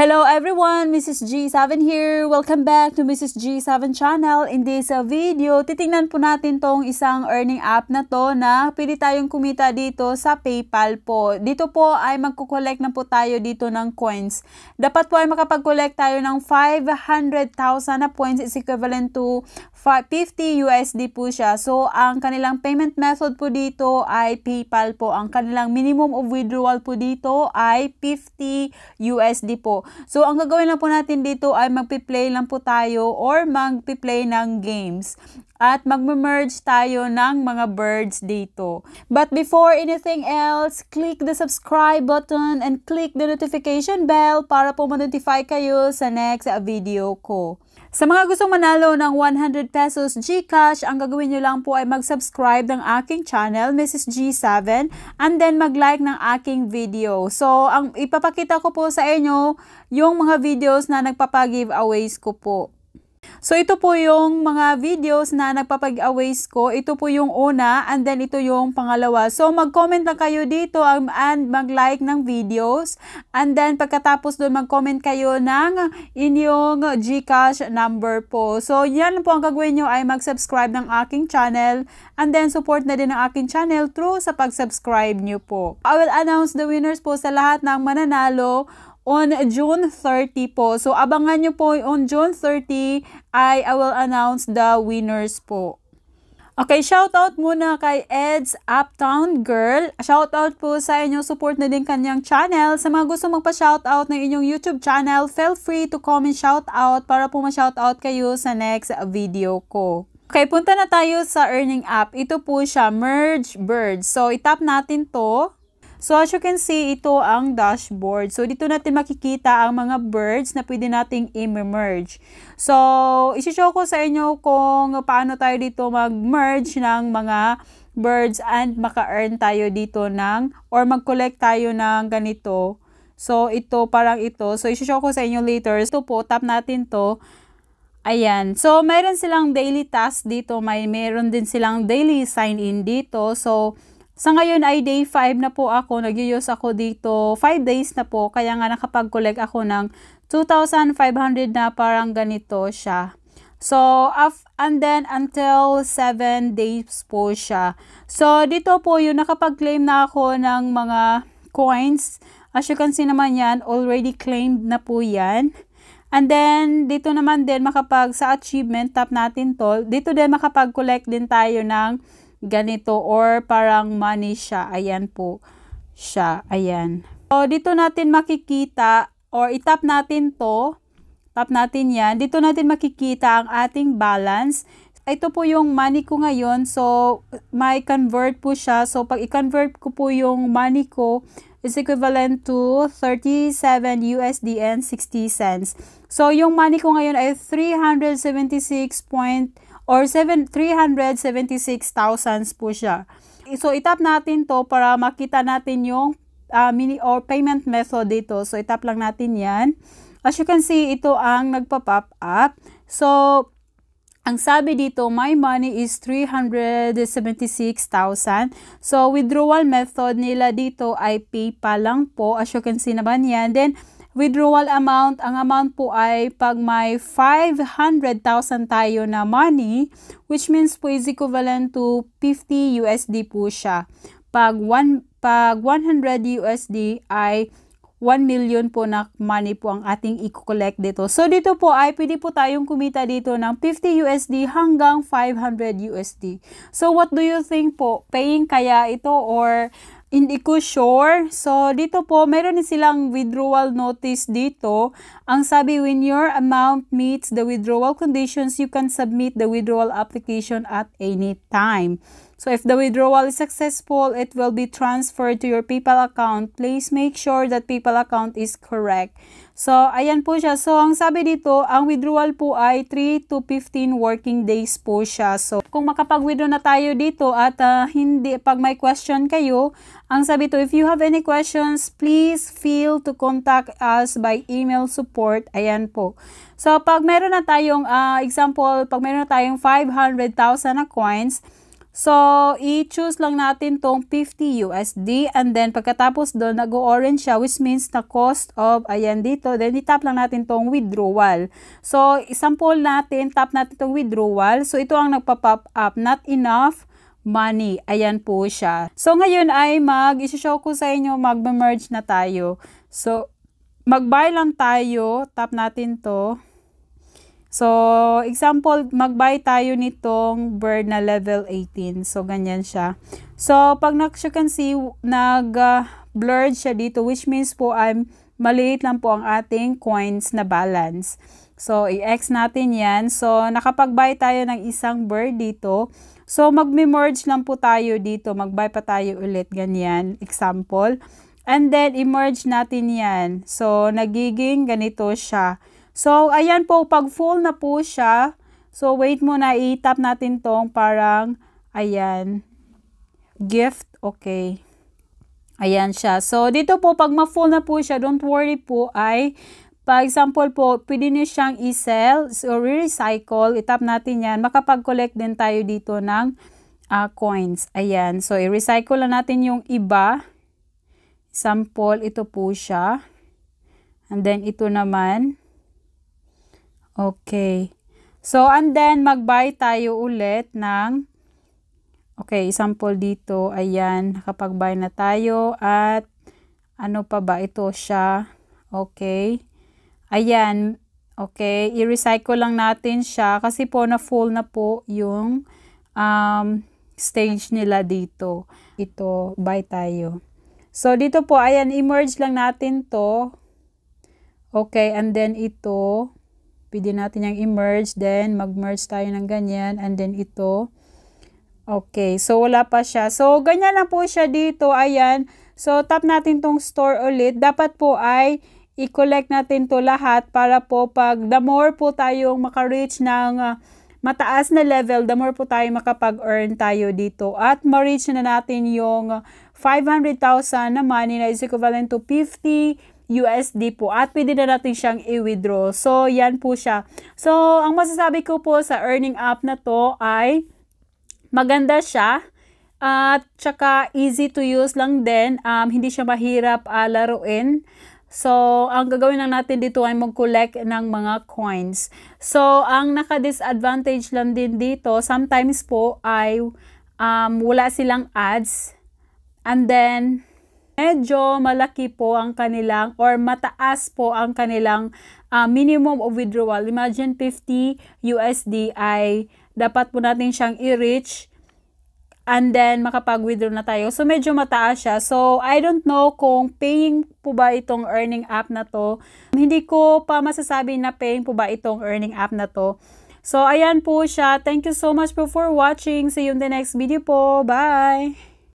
Hello everyone, Mrs. G7 here. Welcome back to Mrs. G7 channel. In this uh, video, titingnan po natin tong isang earning app na to na pili tayong kumita dito sa PayPal po. Dito po ay magkukolect na po tayo dito ng coins. Dapat po ay makapag-collect tayo ng 500,000 na points is equivalent to 50 USD po siya. So, ang kanilang payment method po dito ay PayPal po. Ang kanilang minimum of withdrawal po dito ay 50 USD po. So, ang gagawin lang po natin dito ay magpi-play lang po tayo or magpi-play ng games at magme-merge tayo ng mga birds dito. But before anything else, click the subscribe button and click the notification bell para po ma-notify kayo sa next video ko. Sa mga gustong manalo ng 100 pesos GCash, ang gagawin nyo lang po ay mag-subscribe ng aking channel, Mrs. G7, and then mag-like ng aking video. So, ang ipapakita ko po sa inyo, yung mga videos na nagpapag-giveaways ko po. So ito po yung mga videos na nagpapag-aways ko. Ito po yung una and then ito yung pangalawa. So mag-comment lang kayo dito um, and mag-like ng videos. And then pagkatapos doon mag-comment kayo ng inyong GCash number po. So yan po ang gagawin nyo ay mag-subscribe ng aking channel and then support na din ang aking channel through sa pag-subscribe nyo po. I will announce the winners po sa lahat ng mananalo on June 30 po. So, abangan nyo po on June 30 I, I will announce the winners po. Okay, shoutout muna kay Ed's Uptown Girl. Shoutout po sa inyong support na din kanyang channel. Sa mga gusto magpa-shoutout ng inyong YouTube channel, feel free to comment shoutout para po ma-shoutout kayo sa next video ko. Okay, punta na tayo sa earning app. Ito po siya, Merge Birds. So, itap natin to. So as you can see, ito ang dashboard. So dito natin makikita ang mga birds na pwede nating i-merge. So isi-show ko sa inyo kung paano tayo dito mag-merge ng mga birds and maka-earn tayo dito ng or mag-collect tayo ng ganito. So ito parang ito. So isi-show ko sa inyo later. Ito po, tap natin to. Ayan. So, mayroon silang daily task dito. May meron din silang daily sign-in dito. So, sa ngayon ay day 5 na po ako, nag-use ako dito, 5 days na po, kaya nga nakapag-collect ako ng 2,500 na parang ganito siya. So, af and then until 7 days po siya. So, dito po yung nakapag-claim na ako ng mga coins. As you can see naman yan, already claimed na po yan. And then, dito naman din makapag sa achievement, tap natin to. Dito din makapag-collect din tayo ng ganito or parang money siya. Ayan po siya. Ayan. So, dito natin makikita or itap natin to. Tap natin yan. Dito natin makikita ang ating balance. Ito po yung money ko ngayon. So, may convert po siya. So, pag i-convert ko po yung money ko, is equivalent to 37 USD and 60 cents. So, yung money ko ngayon ay 376 or 376,000 po siya. So, itap natin to para makita natin yung uh, mini or payment method dito. So, itap lang natin yan. As you can see, ito ang nagpa-pop up. So, ang sabi dito, my money is 376,000. So, withdrawal method nila dito ay PayPal lang po. As you can see naman yan. Then, withdrawal amount, ang amount po ay pag may 500,000 tayo na money, which means po is equivalent to 50 USD po siya. Pag, one, pag 100 USD ay 1 million po na money po ang ating i-collect dito. So, dito po ay pwede po tayong kumita dito ng 50 USD hanggang 500 USD. So, what do you think po? Paying kaya ito or hindi ko sure. So, dito po, meron din silang withdrawal notice dito. Ang sabi, when your amount meets the withdrawal conditions, you can submit the withdrawal application at any time. So, if the withdrawal is successful, it will be transferred to your PayPal account. Please make sure that PayPal account is correct. So, ayan po siya. So, ang sabi dito, ang withdrawal po ay 3 to 15 working days po siya. So, kung makapag-withdraw na tayo dito at uh, hindi, pag may question kayo, ang sabi to, if you have any questions, please feel to contact us by email support. Ayan po. So, pag meron na tayong, uh, example, pag meron na tayong 500,000 na coins, So, i-choose lang natin tong 50 USD and then pagkatapos doon, nag-orange siya which means na cost of, ayan dito, then i-tap lang natin tong withdrawal. So, isample natin, tap natin tong withdrawal. So, ito ang nagpa-pop up, not enough money. Ayan po siya. So, ngayon ay mag isi-show ko sa inyo, mag-merge na tayo. So, mag-buy lang tayo, tap natin to. So, example, mag-buy tayo nitong bird na level 18. So, ganyan siya. So, pag as you can see, nag-blurred uh, siya dito, which means po I'm maliit lang po ang ating coins na balance. So, i-X natin yan. So, nakapag-buy tayo ng isang bird dito. So, mag-merge lang po tayo dito. Mag-buy pa tayo ulit. Ganyan. Example. And then, i-merge natin yan. So, nagiging ganito siya. So, ayan po, pag full na po siya, so wait muna, i-tap natin tong parang, ayan, gift, okay. Ayan siya. So, dito po, pag ma-full na po siya, don't worry po ay, pag example po, pwede niyo siyang i-sell or recycle. i-tap natin yan. Makapag-collect din tayo dito ng uh, coins. Ayan. So, i-recycle na natin yung iba. Sample, ito po siya. And then, ito naman. Okay. So, and then, mag-buy tayo ulit ng, okay, example dito, ayan, nakapag-buy na tayo, at, ano pa ba ito siya? Okay. Ayan, okay, i-recycle lang natin siya, kasi po, na-full na po yung, um, stage nila dito. Ito, buy tayo. So, dito po, ayan, i-merge lang natin to. Okay, and then ito. Pwede natin yung i-merge, then mag-merge tayo ng ganyan, and then ito. Okay, so wala pa siya. So, ganyan lang po siya dito, ayan. So, tap natin tong store ulit. Dapat po ay i-collect natin to lahat para po pag the more po tayong maka-reach ng uh, mataas na level, the more po tayo makapag-earn tayo dito. At ma-reach na natin yung 500,000 uh, na money na is equivalent to 50 USD po at pwede na natin siyang i-withdraw. So, yan po siya. So, ang masasabi ko po sa earning app na to ay maganda siya. At saka easy to use lang din. Um, hindi siya mahirap uh, laruin. So, ang gagawin lang natin dito ay mag-collect ng mga coins. So, ang naka-disadvantage lang din dito, sometimes po ay um, wala silang ads. And then, medyo malaki po ang kanilang or mataas po ang kanilang uh, minimum of withdrawal. Imagine 50 USD ay dapat po natin siyang i-reach and then makapag-withdraw na tayo. So medyo mataas siya. So I don't know kung paying po ba itong earning app na to. Hindi ko pa masasabi na paying po ba itong earning app na to. So ayan po siya. Thank you so much po for watching. See you in the next video po. Bye!